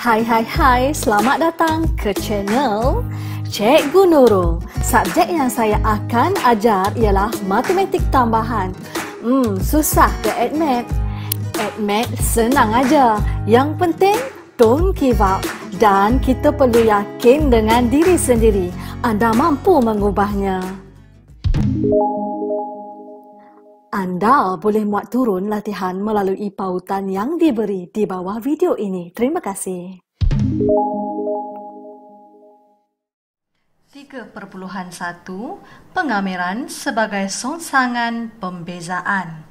Hai hai hai, selamat datang ke channel Cek Nurul. Subjek yang saya akan ajar ialah matematik tambahan. Hmm, susah ke admit? Admit senang aja. Yang penting, don't give up. Dan kita perlu yakin dengan diri sendiri. Anda mampu mengubahnya. Música anda boleh muat turun latihan melalui pautan yang diberi di bawah video ini. Terima kasih. 3.1 Pengamiran sebagai songsangan pembezaan.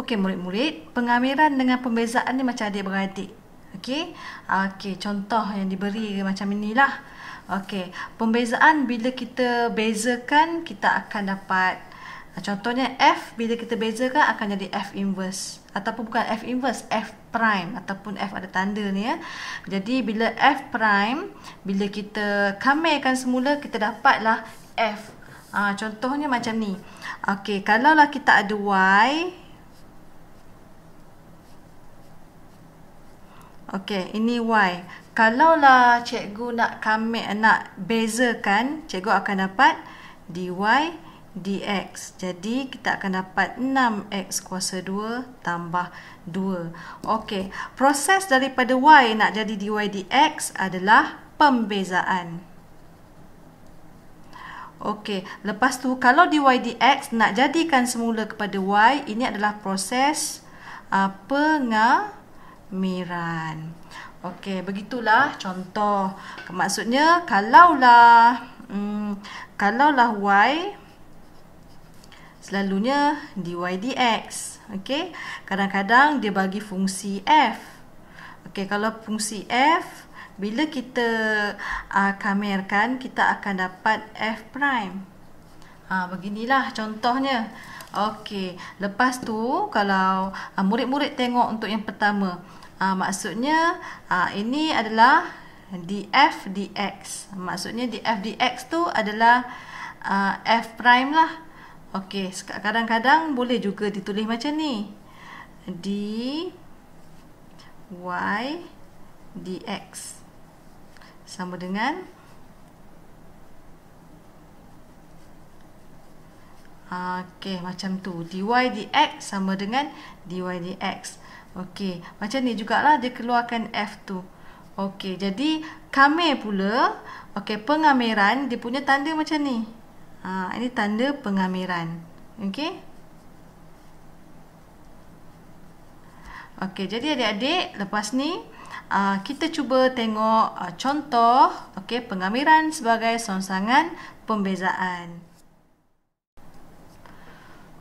Okey murid-murid, pengamiran dengan pembezaan ni macam dia beradik. Okey. Okey, contoh yang diberi macam inilah. Okey, pembezaan bila kita bezakan kita akan dapat Contohnya F bila kita bezakan akan jadi F inverse ataupun bukan F inverse F prime ataupun F ada tanda ni ya. Jadi bila F prime bila kita kamerkan semula kita dapatlah F. Ha, contohnya macam ni. okay kalau lah kita ada Y Okey, ini Y. kalau lah cikgu nak kamek nak bezakan, cikgu akan dapat dy dx. Jadi kita akan dapat 6x kuasa 2 tambah 2. Okey, proses daripada y nak jadi dy dx adalah pembezaan. Okey, lepas tu kalau dy dx nak jadikan semula kepada y, ini adalah proses uh, pengamiran. Okey, begitulah contoh. Maksudnya kalaulah mm kalaulah y selalunya dy dx, Okey, kadang-kadang dia bagi fungsi f. Okey, kalau fungsi f bila kita uh, kamerkan kita akan dapat f prime. Ha, beginilah contohnya. Okey, lepas tu kalau uh, murid-murid tengok untuk yang pertama, uh, maksudnya uh, ini adalah df dx. Maksudnya df dx tu adalah uh, f prime lah. Okey, kadang-kadang boleh juga ditulis macam ni. D y dx sama dengan Okey, macam tu. dy dx sama dengan dy dx. Okey, macam ni jugalah dia keluarkan f tu. Okey, jadi kamer pula, okey, pengameran dia punya tanda macam ni. Ha, ini tanda pengamiran. Okey. Okey, jadi adik-adik, lepas ni uh, kita cuba tengok uh, contoh okey pengamiran sebagai sonsangan pembezaan.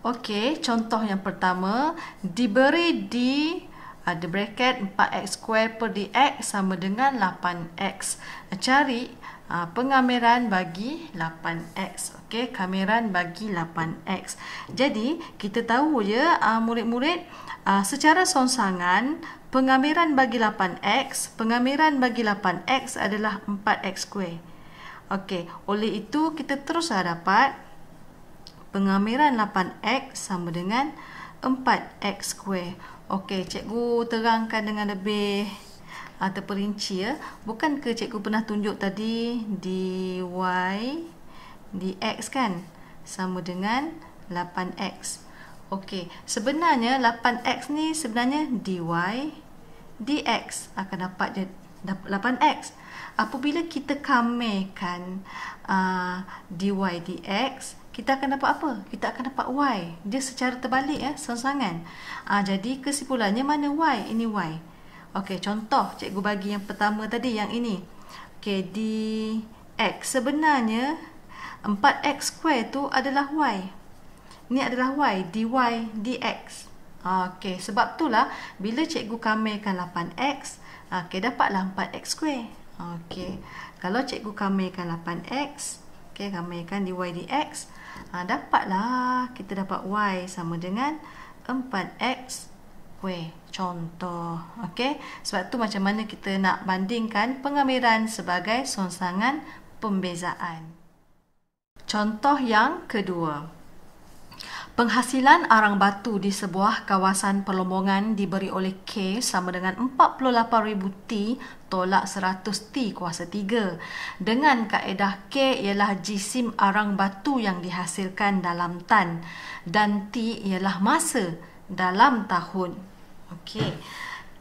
Okey, contoh yang pertama diberi ha, di ada uh, bracket 4x2 per dx sama dengan 8x. Cari Ah, pengamiran bagi 8x okey kameran bagi 8x jadi kita tahu ya uh, murid-murid uh, secara sonsangan pengamiran bagi 8x pengamiran bagi 8x adalah 4x kuih okey oleh itu kita terus dapat pengamiran 8x sama dengan 4x kuih okey cikgu terangkan dengan lebih uh, terperinci ya. Bukan ke cikgu pernah tunjuk tadi dy dx kan sama dengan 8x. Okey, sebenarnya 8x ni sebenarnya dy dx akan dapat je 8x. Apabila kita kamekan uh, dy dx, kita akan dapat apa? Kita akan dapat y. Dia secara terbalik ya, sengsangan. Uh, ah, jadi kesimpulannya mana y? Ini y. Okey, contoh cikgu bagi yang pertama tadi yang ini. Okey, di x sebenarnya 4x square tu adalah y. Ni adalah y dy dx. Okey, sebab itulah bila cikgu kamekan 8x, okey dapatlah 4x square. Okey. Kalau cikgu kamekan 8x, okey kamekan dy dx, ah dapatlah kita dapat y sama dengan 4x square kuih contoh okey sebab tu macam mana kita nak bandingkan pengamiran sebagai sonsangan pembezaan contoh yang kedua Penghasilan arang batu di sebuah kawasan perlombongan diberi oleh K sama dengan 48,000 T tolak 100 T kuasa 3. Dengan kaedah K ialah jisim arang batu yang dihasilkan dalam tan dan T ialah masa dalam tahun. Okey.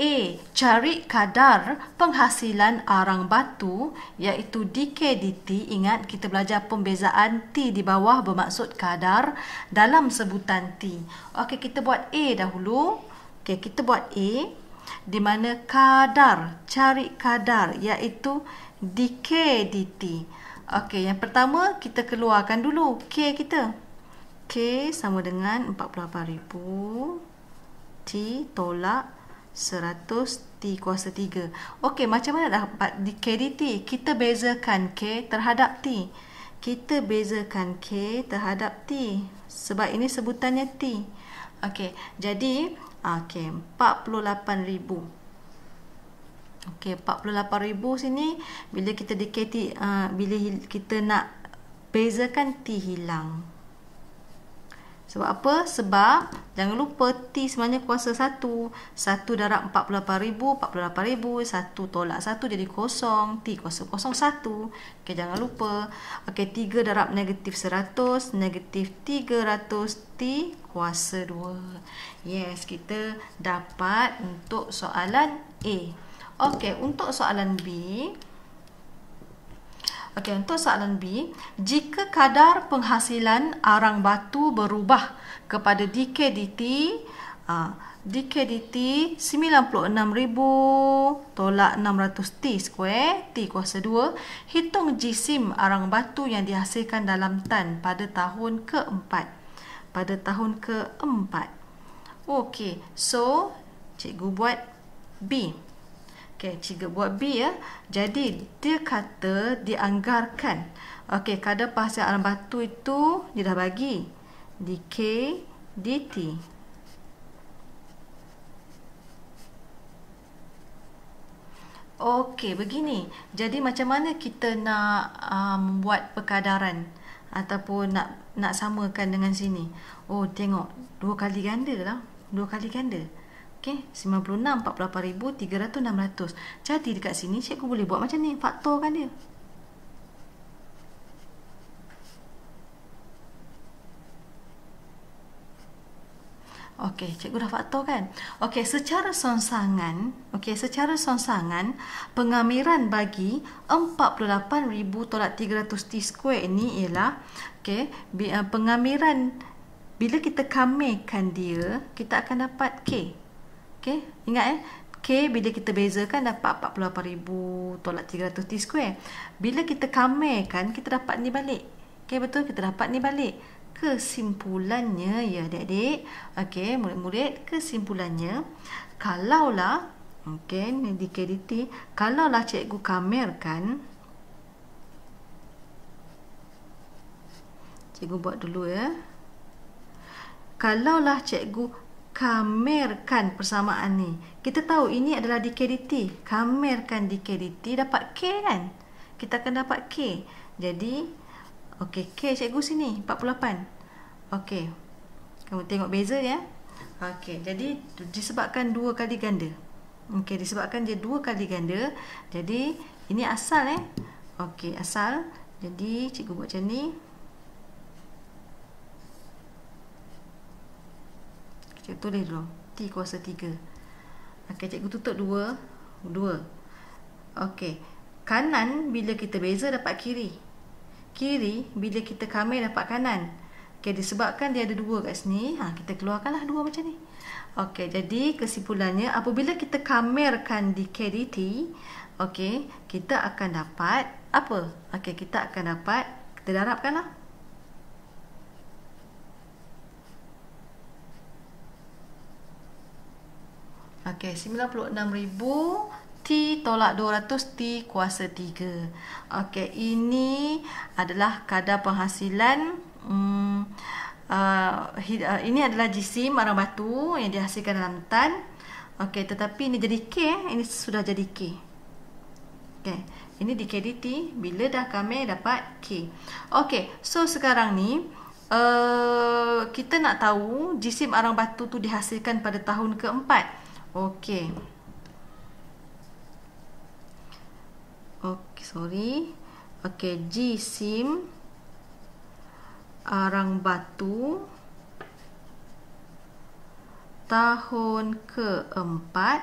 A. Cari kadar penghasilan arang batu iaitu DKDT. Ingat kita belajar pembezaan T di bawah bermaksud kadar dalam sebutan T. Okey, kita buat A dahulu. Okey, kita buat A di mana kadar, cari kadar iaitu DKDT. Okey, yang pertama kita keluarkan dulu K kita. K sama dengan 48,000. T tolak 100 T kuasa 3. Okey, macam mana dapat di KDT? Kita bezakan K terhadap T. Kita bezakan K terhadap T. Sebab ini sebutannya T. Okey, jadi okey, 48,000. Okey 48000 sini bila kita di uh, bila kita nak bezakan T hilang sebab apa? Sebab jangan lupa T sebenarnya kuasa 1. 1 darab 48,000, 48,000, 1 tolak 1 jadi kosong. T kuasa 0,1. okay jangan lupa. okay 3 darab negatif 100, negatif 300, T kuasa 2. Yes, kita dapat untuk soalan A. okay untuk soalan B, Okey, untuk soalan B, jika kadar penghasilan arang batu berubah kepada DKDT, uh, DKDT 96,000 tolak 600 T square, T kuasa 2, hitung jisim arang batu yang dihasilkan dalam tan pada tahun keempat. Pada tahun keempat. Okey, so cikgu buat B. Okey, cikgu buat B ya. Jadi, dia kata dianggarkan. Okey, kadar pasal alam batu itu dia dah bagi. DK, DT. Okey, begini. Jadi, macam mana kita nak membuat um, perkadaran? Ataupun nak nak samakan dengan sini? Oh, tengok. Dua kali ganda lah. Dua kali ganda. Okey, 96 48300 Jadi dekat sini cikgu boleh buat macam ni faktor kan dia. Okey, cikgu dah faktor kan? Okey, secara sonsangan, okey, secara sonsangan, pengamiran bagi 48000 tolak 300 t square ini ialah okey, eh, pengamiran bila kita kamekan dia, kita akan dapat K. Okey, ingat eh. K bila kita bezakan dapat 48,000 tolak 300 T square. Bila kita kamerkan, kita dapat ni balik. Okey, betul? Kita dapat ni balik. Kesimpulannya, ya adik-adik. Okey, murid-murid, kesimpulannya. Kalaulah, okey, ni di KDT. Kalaulah cikgu kamerkan. Cikgu buat dulu ya. Kalaulah cikgu kamerkan persamaan ni. Kita tahu ini adalah DKDT. Kamerkan DKDT dapat K kan? Kita akan dapat K. Jadi, okey K cikgu sini 48. Okey. Kamu tengok beza ya. Okey, jadi disebabkan dua kali ganda. Okey, disebabkan dia dua kali ganda. Jadi, ini asal eh. Okey, asal. Jadi, cikgu buat macam ni. Cikgu tulis dulu T kuasa 3 Ok cikgu tutup 2 dua. Ok Kanan bila kita beza dapat kiri Kiri bila kita kamer dapat kanan Ok disebabkan dia ada dua kat sini ha, Kita keluarkanlah dua macam ni Ok jadi kesimpulannya Apabila kita kamerkan di carry T Ok kita akan dapat Apa? Ok kita akan dapat Kita darabkan lah. Okey, 96,000 T tolak 200 T kuasa 3. Okey, ini adalah kadar penghasilan um, uh, ini adalah jisim arang batu yang dihasilkan dalam tan. Okey, tetapi ini jadi K, ini sudah jadi K. Okey, ini di KDT bila dah kami dapat K. Okey, so sekarang ni Uh, kita nak tahu jisim arang batu tu dihasilkan pada tahun keempat. Okey. Okey, sorry. Okey, G sim arang batu tahun keempat.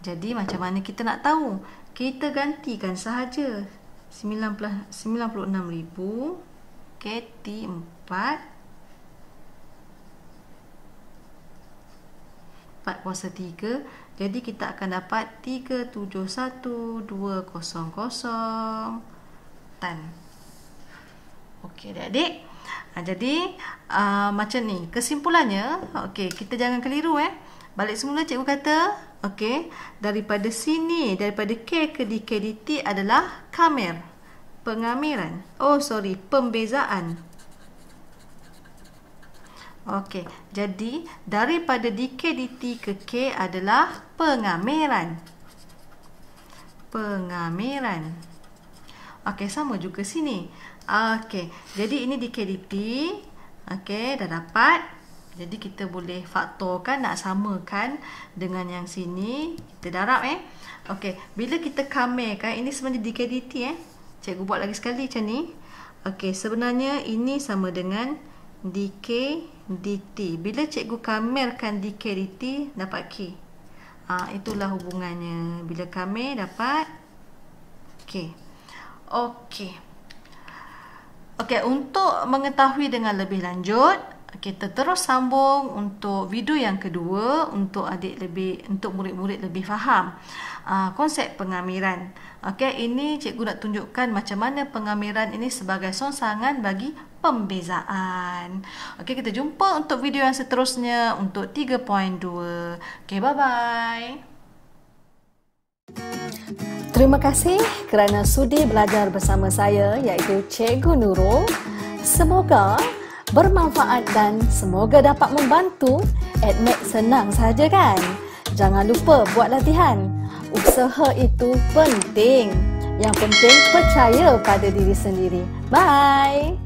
Jadi macam mana kita nak tahu? Kita gantikan sahaja 96,000 t 4 4 kuasa 3 jadi kita akan dapat 371200 tan ok adik-adik ha, jadi uh, macam ni kesimpulannya ok kita jangan keliru eh balik semula cikgu kata ok daripada sini daripada K ke D ke t adalah kamer pengamiran oh sorry pembezaan Okey, jadi daripada DKDT ke K adalah pengameran, pengameran. Okey, sama juga sini. Okey, jadi ini DKDT. Okey, dah dapat. Jadi kita boleh faktorkan nak samakan dengan yang sini. Kita darab eh. Okey, bila kita kamerkan, ini sebenarnya DKDT eh. Cikgu buat lagi sekali macam ni. Okey, sebenarnya ini sama dengan DKDT. DT. Bila cikgu kamerkan DK DT, dapat K. Ha, itulah hubungannya. Bila kamer, dapat K. Okey. Okey, untuk mengetahui dengan lebih lanjut, kita terus sambung untuk video yang kedua untuk adik lebih untuk murid-murid lebih faham uh, konsep pengamiran. Okey, ini cikgu nak tunjukkan macam mana pengamiran ini sebagai sonsangan bagi pembezaan. Okey, kita jumpa untuk video yang seterusnya untuk 3.2. Okey, bye-bye. Terima kasih kerana sudi belajar bersama saya iaitu Cikgu Nurul. Semoga bermanfaat dan semoga dapat membantu admit senang saja kan? Jangan lupa buat latihan. Usaha itu penting. Yang penting percaya pada diri sendiri. Bye.